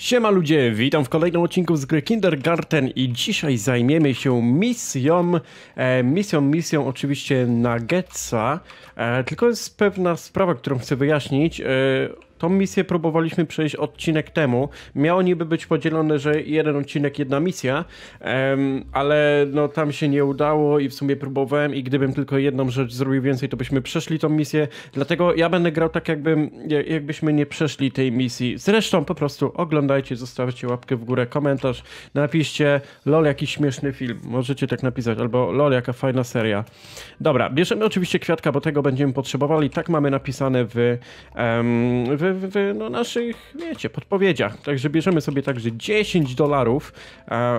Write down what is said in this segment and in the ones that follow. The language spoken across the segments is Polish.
Siema ludzie, witam w kolejnym odcinku z gry Kindergarten i dzisiaj zajmiemy się misją, e, misją, misją oczywiście Nuggetsa, e, tylko jest pewna sprawa, którą chcę wyjaśnić. E, Tą misję próbowaliśmy przejść odcinek temu. Miało niby być podzielone, że jeden odcinek, jedna misja, um, ale no tam się nie udało i w sumie próbowałem i gdybym tylko jedną rzecz zrobił więcej, to byśmy przeszli tą misję. Dlatego ja będę grał tak, jakbym, jakbyśmy nie przeszli tej misji. Zresztą po prostu oglądajcie, zostawcie łapkę w górę, komentarz, napiszcie lol, jaki śmieszny film. Możecie tak napisać, albo lol, jaka fajna seria. Dobra, bierzemy oczywiście kwiatka, bo tego będziemy potrzebowali. Tak mamy napisane w, um, w w, no, naszych, wiecie, podpowiedziach. Także bierzemy sobie także 10 dolarów.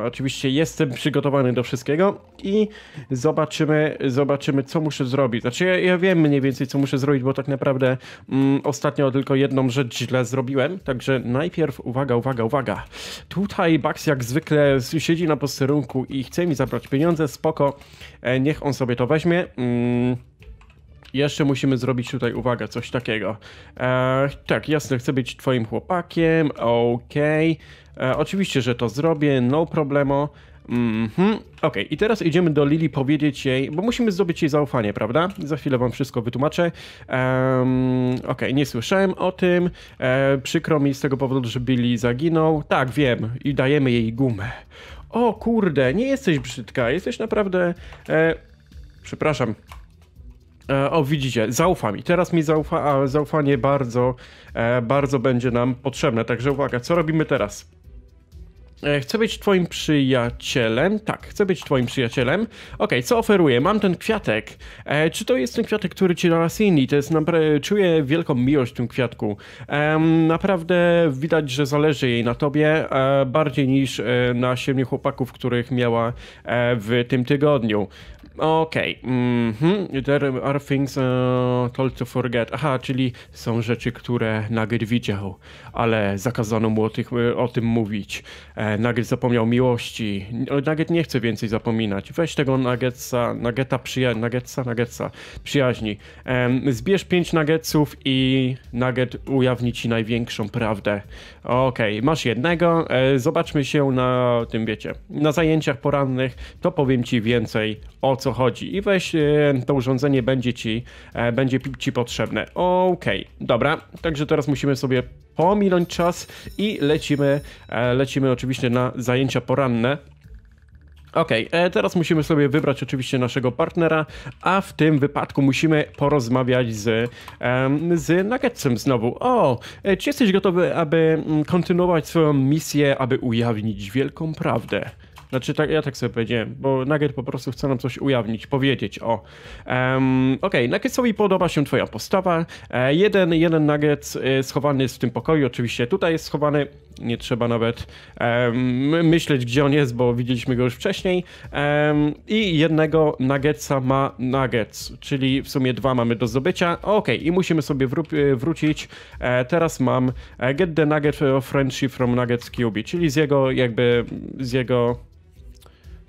oczywiście jestem przygotowany do wszystkiego i zobaczymy, zobaczymy co muszę zrobić. Znaczy ja, ja wiem mniej więcej co muszę zrobić, bo tak naprawdę mm, ostatnio tylko jedną rzecz źle zrobiłem. Także najpierw, uwaga, uwaga, uwaga. Tutaj Bax jak zwykle siedzi na posterunku i chce mi zabrać pieniądze, spoko. E, niech on sobie to weźmie. Mm jeszcze musimy zrobić tutaj, uwaga, coś takiego. E, tak, jasne, chcę być twoim chłopakiem, okej. Okay. Eee, oczywiście, że to zrobię, no problemo. Mhm, mm okej. Okay. I teraz idziemy do Lili powiedzieć jej, bo musimy zdobyć jej zaufanie, prawda? Za chwilę wam wszystko wytłumaczę. Um, okej, okay. nie słyszałem o tym. E, przykro mi z tego powodu, że Billy zaginął. Tak, wiem. I dajemy jej gumę. O kurde, nie jesteś brzydka, jesteś naprawdę... E, przepraszam, E, o widzicie, zaufa mi. Teraz mi zaufa, a zaufanie bardzo, e, bardzo będzie nam potrzebne. Także uwaga, co robimy teraz? E, chcę być twoim przyjacielem. Tak, chcę być twoim przyjacielem. Ok, co oferuję? Mam ten kwiatek. E, czy to jest ten kwiatek, który ci dała Cindy? To jest naprawdę... Czuję wielką miłość w tym kwiatku. E, naprawdę widać, że zależy jej na tobie e, bardziej niż e, na siedmiu chłopaków, których miała e, w tym tygodniu. Okej. Okay. Mm -hmm. There are things uh, told to forget. Aha, czyli są rzeczy, które Nugget widział, ale zakazano mu o, tych, o tym mówić. E, Nugget zapomniał miłości. Nugget nie chce więcej zapominać. Weź tego Nuggetsa, Nuggeta przyja Nuggetsa, Nuggetsa przyjaźni. Zbierz pięć Nuggetsów i Nugget ujawni ci największą prawdę. Okej, okay, masz jednego. E, zobaczmy się na tym, wiecie, na zajęciach porannych. To powiem ci więcej o co chodzi. I weź e, to urządzenie będzie ci, e, będzie ci potrzebne. Okej, okay, dobra. Także teraz musimy sobie pominąć czas i lecimy, e, lecimy oczywiście na zajęcia poranne. OK, e, teraz musimy sobie wybrać oczywiście naszego partnera, a w tym wypadku musimy porozmawiać z, z Nuggetsem znowu. O, e, czy jesteś gotowy, aby mm, kontynuować swoją misję, aby ujawnić wielką prawdę? Znaczy, tak, ja tak sobie powiedziałem, bo Nugget po prostu chce nam coś ujawnić, powiedzieć o. Um, Okej, okay, Nuggetowi podoba się twoja postawa. E, jeden, jeden Nugget e, schowany jest w tym pokoju, oczywiście tutaj jest schowany, nie trzeba nawet um, myśleć, gdzie on jest, bo widzieliśmy go już wcześniej. Um, I jednego Nuggetsa ma Nuggets, czyli w sumie dwa mamy do zdobycia. Okej, okay, i musimy sobie wró- e, wrócić. E, teraz mam e, Get the Nugget of Friendship from Nuggets Cube, czyli z jego jakby, z jego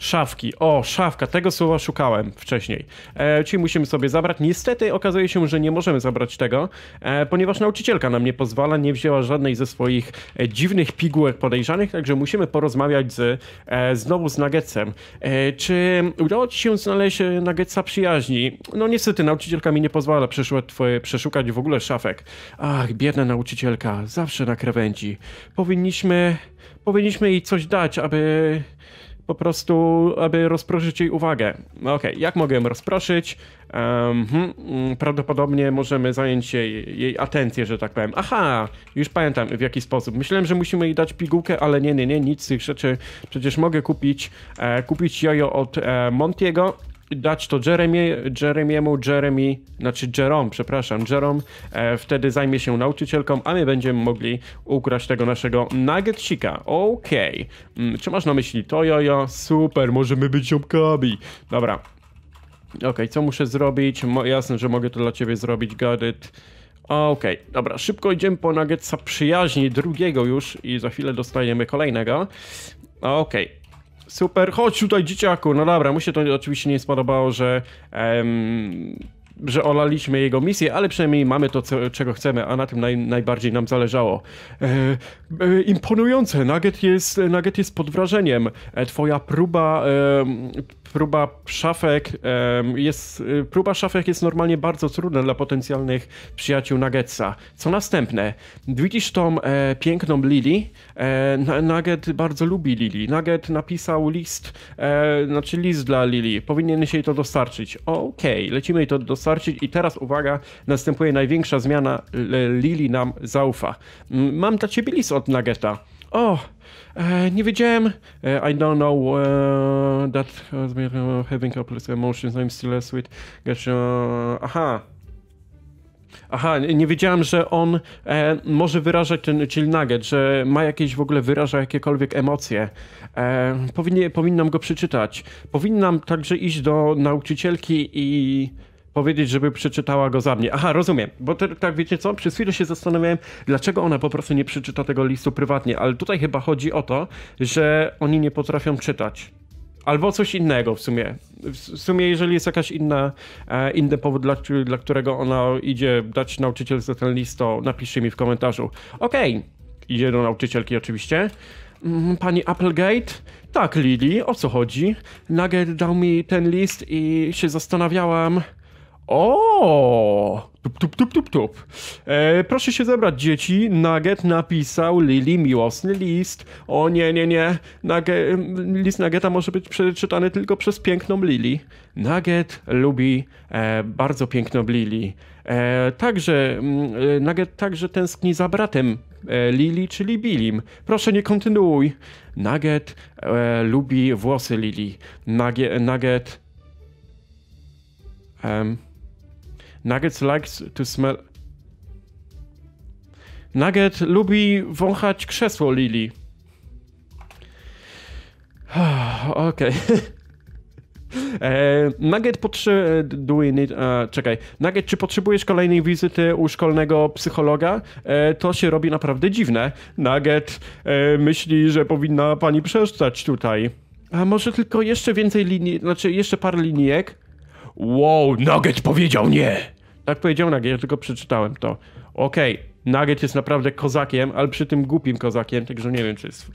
Szafki. O, szafka, tego słowa szukałem wcześniej. E, czyli musimy sobie zabrać. Niestety okazuje się, że nie możemy zabrać tego, e, ponieważ nauczycielka nam nie pozwala, nie wzięła żadnej ze swoich e, dziwnych pigułek podejrzanych, także musimy porozmawiać z, e, znowu z Nuggetsem. E, czy udało ci się znaleźć e, Nagetsa przyjaźni? No niestety, nauczycielka mi nie pozwala twoje, przeszukać w ogóle szafek. Ach, biedna nauczycielka, zawsze na krawędzi. Powinniśmy, powinniśmy jej coś dać, aby po prostu, aby rozproszyć jej uwagę. No okej, okay, jak mogę ją rozproszyć? Um, hmm, mm, prawdopodobnie możemy zająć jej, jej atencję, że tak powiem. Aha, już pamiętam w jaki sposób. Myślałem, że musimy jej dać pigułkę, ale nie, nie, nie, nic z tych rzeczy. Przecież mogę kupić, e, kupić jojo od e, Montiego dać to Jeremie, Jeremiemu, Jeremy, znaczy Jerome, przepraszam, Jerome, e, wtedy zajmie się nauczycielką, a my będziemy mogli ukraść tego naszego nuggetsika. Okej. Okay. Mm, czy masz na myśli to, jojo? Super, możemy być ziomkami. Dobra. Okej, okay, co muszę zrobić? Mo jasne, że mogę to dla ciebie zrobić, Gadget. Okej, okay, dobra, szybko idziemy po nuggetsa przyjaźni, drugiego już i za chwilę dostajemy kolejnego. Okej, okay super, chodź tutaj dzieciaku, no dobra, mu się to oczywiście nie spodobało, że... Em, że olaliśmy jego misję, ale przynajmniej mamy to, co, czego chcemy, a na tym naj, najbardziej nam zależało. E, e, imponujące, Nugget jest, Nugget jest pod wrażeniem. E, twoja próba e, próba szafek e, jest, e, próba szafek jest normalnie bardzo trudna dla potencjalnych przyjaciół Nuggetsa. Co następne? Widzisz tą e, piękną Lily? E, Nugget bardzo lubi Lily. Nugget napisał list, e, znaczy list dla Lily. się jej to dostarczyć. Okej, okay, lecimy jej to dostarczyć dostarczyć. I teraz uwaga, następuje największa zmiana. Lili nam zaufa. Mam dla ciebie list od Nageta? O, e, nie wiedziałem. E, I don't know uh, that has been having of emotions. I'm still less with. Aha. Aha, nie wiedziałem, że on e, może wyrażać ten chill nugget, że ma jakieś w ogóle, wyraża jakiekolwiek emocje. E, powinien, powinnam go przeczytać. Powinnam także iść do nauczycielki i powiedzieć, żeby przeczytała go za mnie. Aha, rozumiem, bo te, tak wiecie co, przez chwilę się zastanawiałem, dlaczego ona po prostu nie przeczyta tego listu prywatnie, ale tutaj chyba chodzi o to, że oni nie potrafią czytać. Albo coś innego w sumie. W sumie, jeżeli jest jakaś inna, e, inny powód, dla, dla, którego ona idzie dać nauczycielce ten list, to napiszcie mi w komentarzu. Okej, okay. idzie do nauczycielki oczywiście. Mm, pani Applegate? Tak, Lili, o co chodzi? Nugget dał mi ten list i się zastanawiałam. O! Tup, tup, tup, tup, tup. E, proszę się zebrać, dzieci. Nugget napisał Lili miłosny list. O nie, nie, nie. Nugget, mm, list Nageta może być przeczytany tylko przez piękną Lili. Nugget lubi e, bardzo piękną Lili. E, także mm, e, Nugget także tęskni za bratem e, Lili, czyli Bilim. Proszę nie kontynuuj. Nugget e, lubi włosy Lili. Nugget... Nugget um, likes to smell... Nugget lubi wąchać krzesło Lili. Okej. Okay. E, Nugget potrzy... Do we need... A, czekaj. Nugget, czy potrzebujesz kolejnej wizyty u szkolnego psychologa? E, to się robi naprawdę dziwne. Nugget e, myśli, że powinna pani przestać tutaj. A może tylko jeszcze więcej linii... Znaczy, jeszcze parę linijek? Wow, Nugget powiedział nie! Tak powiedział Nugget, ja tylko przeczytałem to. Okej, okay, Nugget jest naprawdę kozakiem, ale przy tym głupim kozakiem, także nie wiem, czy jest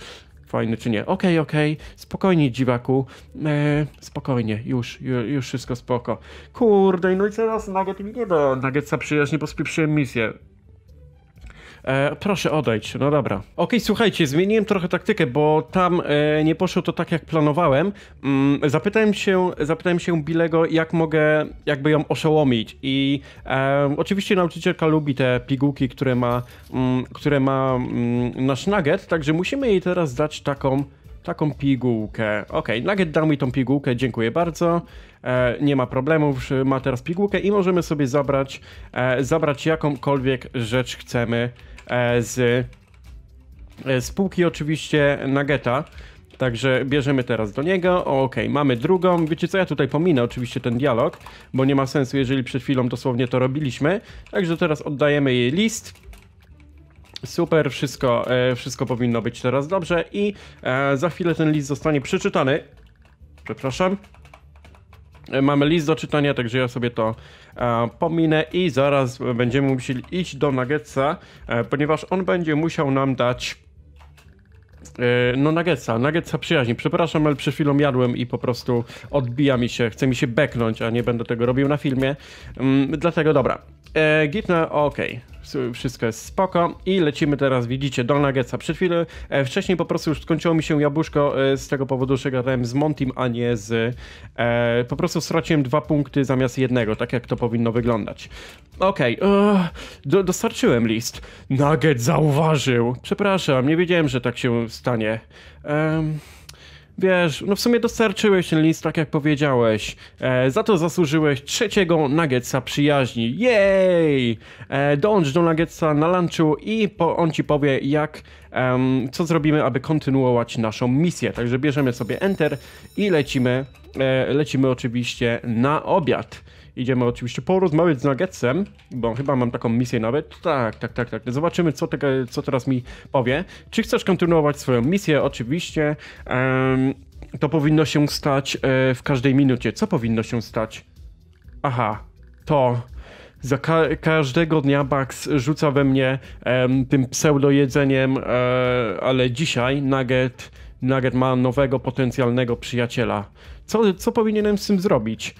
fajny czy nie. Okej, okay, okej, okay. spokojnie dziwaku, eee, spokojnie, już, już, wszystko spoko. Kurde, no i teraz Nugget mi nie do no, Nuggetsa przyjaźni, bo spieprzyłem misję. E, proszę odejść, no dobra. Ok, słuchajcie, zmieniłem trochę taktykę, bo tam e, nie poszło to tak, jak planowałem. Mm, zapytałem, się, zapytałem się Bilego, jak mogę jakby ją oszołomić i e, oczywiście nauczycielka lubi te pigułki, które ma, mm, które ma mm, nasz nugget, także musimy jej teraz dać taką taką pigułkę. Ok, Nugget dał mi tą pigułkę, dziękuję bardzo. E, nie ma problemów, ma teraz pigułkę i możemy sobie zabrać, e, zabrać jakąkolwiek rzecz chcemy e, z spółki e, oczywiście Nuggeta. Także bierzemy teraz do niego. Ok, mamy drugą. Wiecie co, ja tutaj pominę oczywiście ten dialog, bo nie ma sensu, jeżeli przed chwilą dosłownie to robiliśmy. Także teraz oddajemy jej list. Super, wszystko, e, wszystko powinno być teraz dobrze i e, za chwilę ten list zostanie przeczytany. Przepraszam. E, mamy list do czytania, także ja sobie to pominę i zaraz będziemy musieli iść do Nuggetsa, ponieważ on będzie musiał nam dać no Nuggetsa, Nuggetsa przyjaźni. Przepraszam, ale przed chwilą jadłem i po prostu odbija mi się, chce mi się beknąć, a nie będę tego robił na filmie. Mm, dlatego dobra. E, Gitna, okej. Okay wszystko jest spoko i lecimy teraz, widzicie, do Nuggetsa. Przed chwilą, e, wcześniej po prostu już skończyło mi się jabłuszko e, z tego powodu, że gadałem z Montim, a nie z... E, po prostu straciłem dwa punkty zamiast jednego, tak jak to powinno wyglądać. Okej, okay, e, do, dostarczyłem list. Nugget zauważył. Przepraszam, nie wiedziałem, że tak się stanie. Ehm wiesz, no w sumie dostarczyłeś ten list, tak jak powiedziałeś. E, za to zasłużyłeś trzeciego Nuggetsa przyjaźni. Jej! E, dołącz do Nuggetsa na lunchu i po, on ci powie, jak, um, co zrobimy, aby kontynuować naszą misję. Także bierzemy sobie Enter i lecimy, e, lecimy oczywiście na obiad. Idziemy oczywiście porozmawiać z Nuggetsem, bo chyba mam taką misję nawet. Tak, tak, tak, tak. Zobaczymy, co, te, co teraz mi powie. Czy chcesz kontynuować swoją misję? Oczywiście. Um, to powinno się stać e, w każdej minucie. Co powinno się stać? Aha, to za ka każdego dnia Bugs rzuca we mnie tym pseudojedzeniem, e, ale dzisiaj Nugget, Nugget ma nowego potencjalnego przyjaciela. Co, co powinienem z tym zrobić?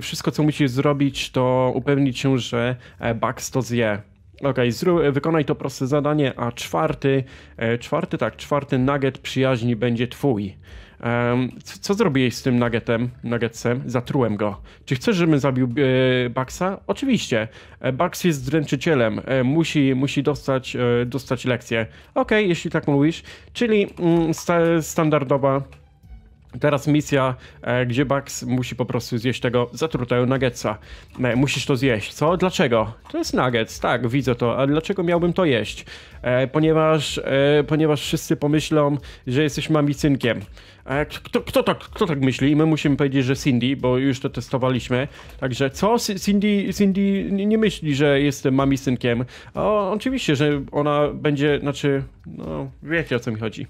wszystko co musisz zrobić, to upewnić się, że e, Bugs to zje. Okej, okay, wykonaj to proste zadanie, a czwarty, e, czwarty tak, czwarty nugget przyjaźni będzie twój. co zrobiłeś z tym nuggetem, nuggetsem? Zatrułem go. Czy chcesz, żebym zabił e, Baxa? Oczywiście. E, Bax jest dręczycielem. E, musi, musi dostać, e, dostać lekcję. Okej, okay, jeśli tak mówisz. Czyli mm, sta, standardowa Teraz misja, e, gdzie Bugs musi po prostu zjeść tego zatrutego nuggetsa. E, musisz to zjeść. Co? Dlaczego? To jest nuggets, tak, widzę to. A dlaczego miałbym to jeść? E, ponieważ, ponieważ wszyscy pomyślą, że jesteś mamicynkiem. Kto, kto, tak, kto tak myśli? my musimy powiedzieć, że Cindy, bo już to testowaliśmy. Także co? Cindy, Cindy nie myśli, że jestem mamicynkiem. O, oczywiście, że ona będzie, znaczy, no wiecie o co mi chodzi.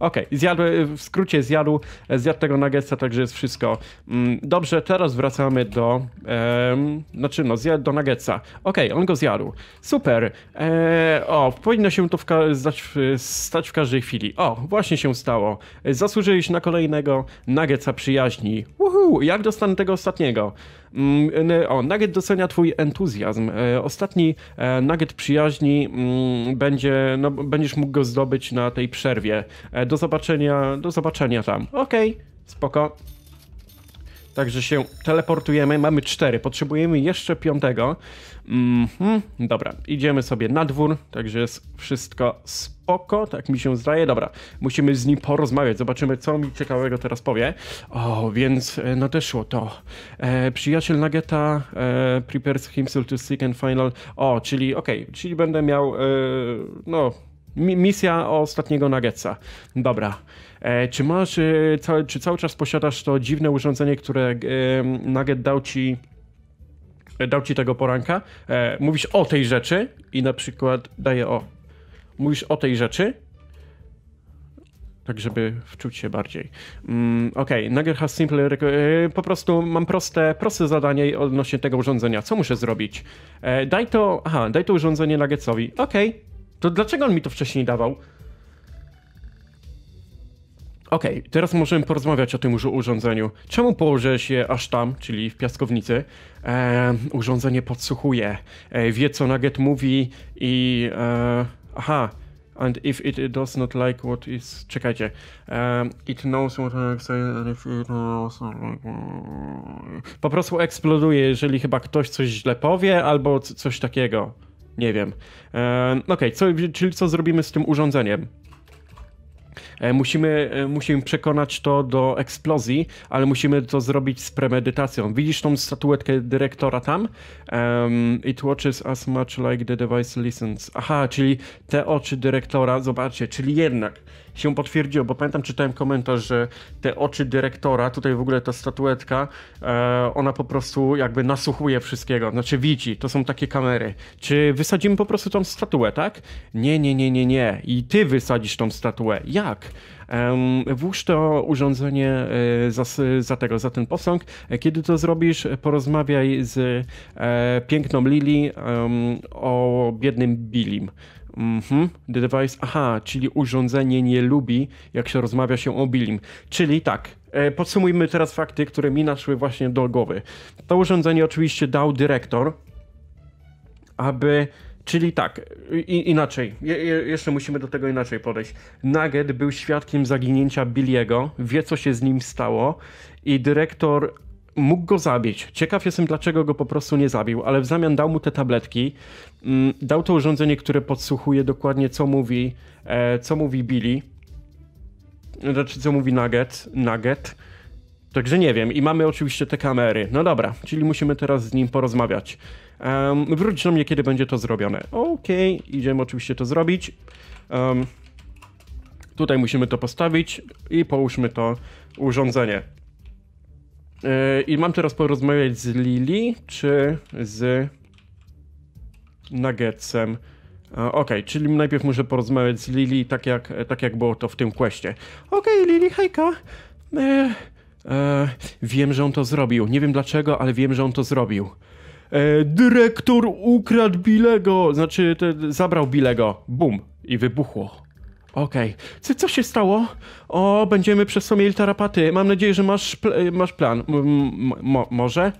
Okej, okay. Zjadł, w skrócie zjadł, zjadł tego nuggetsa, także jest wszystko. Mm, dobrze, teraz wracamy do, um, znaczy no, zjadł do nuggetsa. Okej, okay, on go zjadł. Super. E, o, powinno się to w zdać, stać w każdej chwili. O, właśnie się stało. Zasłużyłeś na kolejnego nuggetsa przyjaźni. Uhu, jak dostanę tego ostatniego? Mm, o, Nugget docenia twój entuzjazm. E, ostatni e, Nugget przyjaźni mm, będzie, no, będziesz mógł go zdobyć na tej przerwie. E, do zobaczenia, do zobaczenia tam. Okej, okay, spoko. Także się teleportujemy, mamy cztery, potrzebujemy jeszcze piątego. Mhm, dobra, idziemy sobie na dwór, także jest wszystko spoko, tak mi się zdaje. Dobra, musimy z nim porozmawiać, zobaczymy co mi ciekawego teraz powie. O, więc e, no nadeszło to. E, przyjaciel Nageta e, prepares himself to seek and final... O, czyli okej, okay, czyli będę miał, e, no misja ostatniego Nuggetsa. Dobra. E, czy masz, e, czy cały czas posiadasz to dziwne urządzenie, które e, Nugget dał ci e, dał ci tego poranka, e, mówisz o tej rzeczy i na przykład daje o. Mówisz o tej rzeczy, tak żeby wczuć się bardziej. Mm, Okej, okay. Nugget has simple... po prostu mam proste, proste zadanie odnośnie tego urządzenia. Co muszę zrobić? E, daj to... Aha, daj to urządzenie Nuggetsowi. Okej, okay. To dlaczego on mi to wcześniej dawał? Okej, okay, teraz możemy porozmawiać o tym urządzeniu. Czemu położyłeś je aż tam, czyli w piaskownicy? E, urządzenie podsłuchuje, e, wie co Nugget mówi i... E, aha, and if it does not like what is... Czekajcie. Um, it knows what I say and if it knows like... Po prostu eksploduje, jeżeli chyba ktoś coś źle powie albo coś takiego. Nie wiem. E, no okej, okay, czyli co zrobimy z tym urządzeniem? E, musimy, e, musimy przekonać to do eksplozji, ale musimy to zrobić z premedytacją. Widzisz tą statuetkę dyrektora tam? Um, it watches as much like the device listens. Aha, czyli te oczy dyrektora, zobaczcie, czyli jednak się potwierdziło, bo pamiętam, czytałem komentarz, że te oczy dyrektora, tutaj w ogóle ta statuetka, e, ona po prostu jakby nasłuchuje wszystkiego, znaczy widzi, to są takie kamery. Czy wysadzimy po prostu tą statuę, tak? Nie, nie, nie, nie, nie. I ty wysadzisz tą statuę. Jak? Włóż to urządzenie e, za, za, tego, za ten posąg. E, kiedy to zrobisz, porozmawiaj z e, piękną Lili o biednym Bilim. Mhm. The device, aha, czyli urządzenie nie lubi, jak się rozmawia się o Bilim. Czyli tak, podsumujmy teraz fakty, które mi naszły właśnie do głowy. To urządzenie oczywiście dał dyrektor, aby Czyli tak, i, inaczej, je, jeszcze musimy do tego inaczej podejść. Nugget był świadkiem zaginięcia Billiego, wie co się z nim stało i dyrektor mógł go zabić. Ciekaw jestem, dlaczego go po prostu nie zabił, ale w zamian dał mu te tabletki, mm, dał to urządzenie, które podsłuchuje dokładnie, co mówi, e, co mówi Billy, znaczy co mówi Nugget, Nugget. Także nie wiem. I mamy oczywiście te kamery. No dobra, czyli musimy teraz z nim porozmawiać. Um, wróć do mnie, kiedy będzie to zrobione. Okej, okay, idziemy oczywiście to zrobić. Um, tutaj musimy to postawić i połóżmy to urządzenie. E, I mam teraz porozmawiać z Lili czy z Nuggetsem. E, okej, okay, czyli najpierw muszę porozmawiać z Lili, tak jak, tak jak było to w tym questie. Okej, okay, Lili, hejka. E, e, wiem, że on to zrobił. Nie wiem dlaczego, ale wiem, że on to zrobił. E, dyrektor ukradł Bilego, znaczy te, zabrał Bilego. Bum. I wybuchło. Okej. Okay. Co się stało? O, będziemy przez to mieli tarapaty. Mam nadzieję, że masz, pl e, masz plan. M może?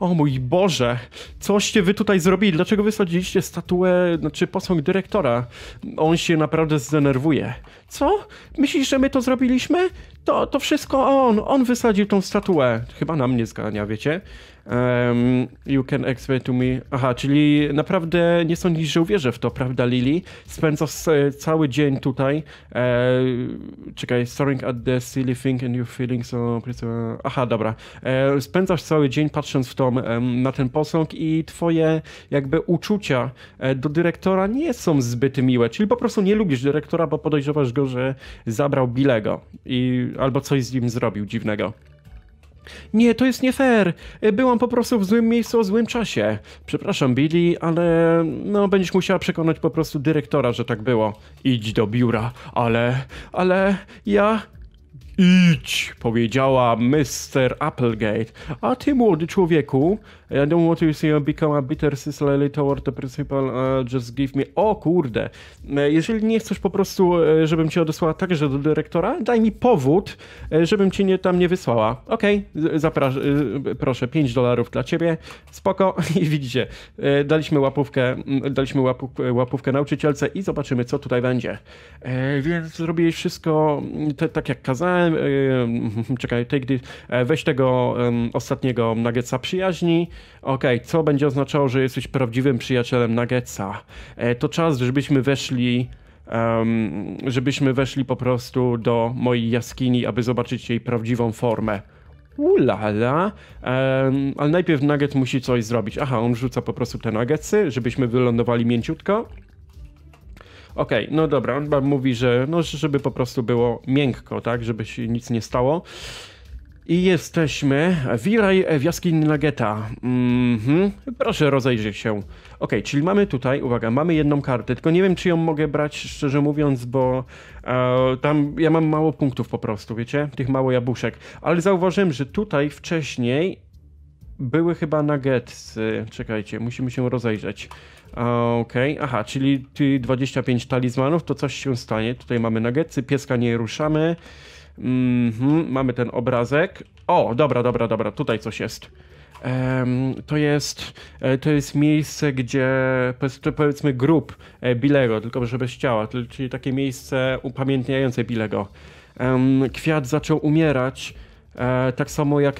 O mój Boże, coście wy tutaj zrobili? Dlaczego wysadziliście statuę, znaczy posąg dyrektora? On się naprawdę zdenerwuje. Co? Myślisz, że my to zrobiliśmy? To, to wszystko on, on wysadził tą statuę. Chyba na mnie zgania, wiecie? Um, you can explain to me. Aha, czyli naprawdę nie sądzisz, że uwierzę w to, prawda, Lily? Spędzasz e, cały dzień tutaj. E, czekaj, staring at the silly thing and your feelings. So... E, aha, dobra. E, spędzasz cały dzień patrząc w tą, na ten posąg i twoje jakby uczucia e, do dyrektora nie są zbyt miłe. Czyli po prostu nie lubisz dyrektora, bo podejrzewasz go, że zabrał Bilego i albo coś z nim zrobił dziwnego. Nie, to jest nie fair. E, byłam po prostu w złym miejscu o złym czasie. Przepraszam, Billy, ale no będziesz musiała przekonać po prostu dyrektora, że tak było. Idź do biura, ale, ale ja Idź, powiedziała Mr. Applegate. A ty, młody człowieku, I don't want to see you become a bitter sincerely toward the principal, uh, just give me... O kurde, jeżeli nie chcesz po prostu, żebym cię odesłała także do dyrektora, daj mi powód, żebym cię nie, tam nie wysłała. Okej, okay, proszę, 5 dolarów dla ciebie, spoko. I widzicie, y, daliśmy łapówkę, mm, daliśmy łapu... łapówkę nauczycielce i zobaczymy, co tutaj będzie. E, więc zrobiłeś wszystko mm, te, tak, jak kazałem, czekaj, take this, e, weź tego ostatniego Nuggetsa przyjaźni, okej, okay, co będzie oznaczało, że jesteś prawdziwym przyjacielem Nuggetsa. E, to czas, żebyśmy weszli um, żebyśmy weszli po prostu do mojej jaskini, aby zobaczyć jej prawdziwą formę. Ulala, um, ale najpierw nugget musi coś zrobić. Aha, on rzuca po prostu te nuggetsy, żebyśmy wylądowali mięciutko. Okej, okay, no dobra, on mówi, że no, żeby po prostu było miękko, tak, żeby się nic nie stało. I jesteśmy Wiraj w jaskini Nageta. Mm Proszę rozejrzeć się. Okej, okay, czyli mamy tutaj, uwaga, mamy jedną kartę, tylko nie wiem czy ją mogę brać, szczerze mówiąc, bo e, tam ja mam mało punktów po prostu, wiecie? Tych mało jabłuszek. Ale zauważyłem, że tutaj wcześniej były chyba nuggetsy. Czekajcie, musimy się rozejrzeć. Okej, okay. aha, czyli 25 talizmanów, to coś się stanie. Tutaj mamy nuggetsy, pieska nie ruszamy. Mm -hmm. mamy ten obrazek. O, dobra, dobra, dobra, tutaj coś jest. Um, to, jest, e, to jest miejsce, gdzie powiedzmy grób e, Bilego, tylko żebyś chciała, czyli takie miejsce upamiętniające Bilego. Um, kwiat zaczął umierać E, tak samo jak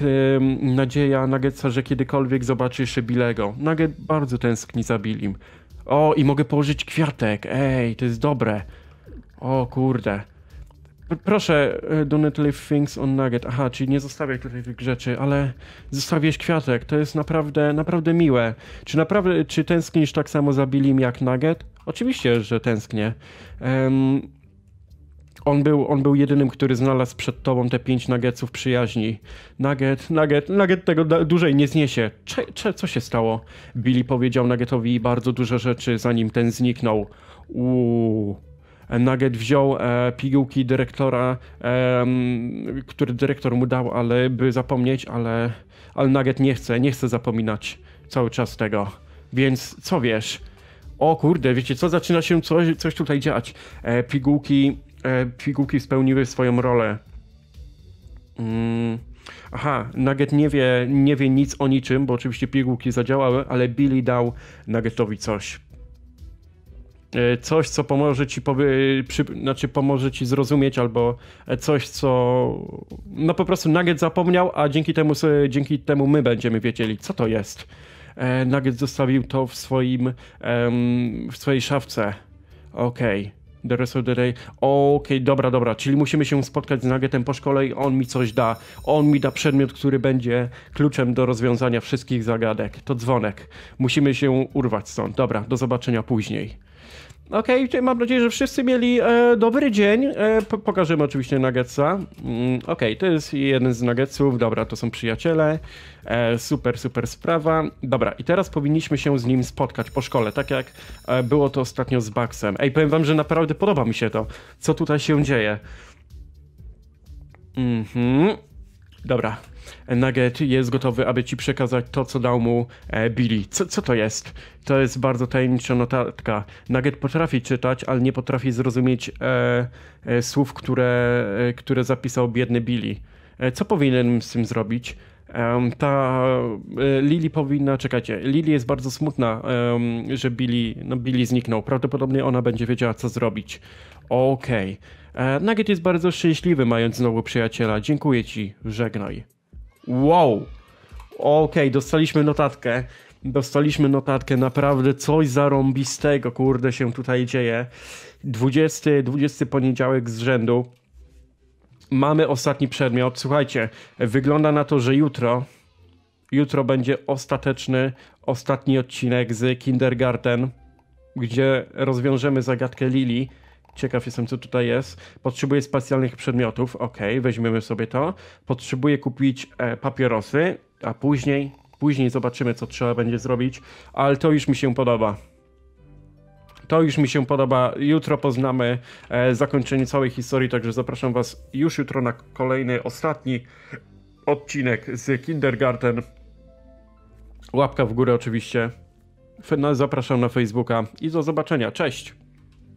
nadzieja Nuggetsa, że kiedykolwiek zobaczy jeszcze Bilego. Nugget bardzo tęskni za Billim. O, i mogę położyć kwiatek. Ej, to jest dobre. O, kurde. Proszę, e, do not leave things on nugget. Aha, czyli nie zostawiaj tutaj tych rzeczy, ale zostawiłeś kwiatek. To jest naprawdę, naprawdę miłe. Czy naprawdę, czy tęsknisz tak samo za Billim jak nugget? Oczywiście, że tęsknię. Um, on był, on był jedynym, który znalazł przed tobą te pięć nuggetsów przyjaźni. Nugget, nugget, nugget tego dłużej nie zniesie. Cze, cze, co się stało? Billy powiedział nuggetowi bardzo duże rzeczy, zanim ten zniknął. Uuu. E, nugget wziął e, pigułki dyrektora, e, który dyrektor mu dał, ale by zapomnieć, ale, ale Nugget nie chce, nie chce zapominać cały czas tego. Więc co wiesz? O kurde, wiecie co, zaczyna się coś, coś tutaj dziać. E, pigułki E, pigułki spełniły swoją rolę. Mm, aha, Nugget nie wie, nie wie nic o niczym, bo oczywiście pigułki zadziałały, ale Billy dał Nuggetowi coś. E, coś, co pomoże ci, powy, przy, znaczy pomoże ci zrozumieć, albo e, coś, co. No po prostu Nugget zapomniał, a dzięki temu, dzięki temu my będziemy wiedzieli, co to jest. Nugget zostawił to w swoim. w swojej szafce. Okej. Okay. The rest of the day. Okej, okay, dobra, dobra, czyli musimy się spotkać z Nuggetem po szkole i on mi coś da. On mi da przedmiot, który będzie kluczem do rozwiązania wszystkich zagadek. To dzwonek. Musimy się urwać stąd. Dobra, do zobaczenia później. Okej, okay, mam nadzieję, że wszyscy mieli e, dobry dzień. E, pokażemy oczywiście Nuggetsa. Mm, Okej, okay, to jest jeden z Nuggetsów. Dobra, to są przyjaciele. E, super, super sprawa. Dobra, i teraz powinniśmy się z nim spotkać po szkole, tak jak e, było to ostatnio z Baxem. Ej, powiem wam, że naprawdę podoba mi się to, co tutaj się dzieje. Mhm. Dobra, Nugget jest gotowy, aby ci przekazać to, co dał mu e, Billy. Co, co to jest? To jest bardzo tajemnicza notatka. Nugget potrafi czytać, ale nie potrafi zrozumieć e, e, słów, które, e, które zapisał biedny Billy. E, co powinien z tym zrobić? ta e, Lily powinna, czekajcie, Lily jest bardzo smutna, że Billy, no Billy zniknął. Prawdopodobnie ona będzie wiedziała, co zrobić. Okej. Okay. Nugget jest bardzo szczęśliwy, mając znowu przyjaciela. Dziękuję ci, żegnaj. Wow! Okej, okay, dostaliśmy notatkę. Dostaliśmy notatkę, naprawdę coś zarąbistego, kurde, się tutaj dzieje. 20, 20 poniedziałek z rzędu. Mamy ostatni przedmiot. Słuchajcie, wygląda na to, że jutro, jutro będzie ostateczny, ostatni odcinek z Kindergarten, gdzie rozwiążemy zagadkę Lili Ciekaw jestem, co tutaj jest. Potrzebuję specjalnych przedmiotów. Ok, weźmiemy sobie to. Potrzebuję kupić e, papierosy, a później, później zobaczymy, co trzeba będzie zrobić. Ale to już mi się podoba. To już mi się podoba. Jutro poznamy e, zakończenie całej historii, także zapraszam Was już jutro na kolejny, ostatni odcinek z Kindergarten. Łapka w górę oczywiście. No, zapraszam na Facebooka i do zobaczenia. Cześć!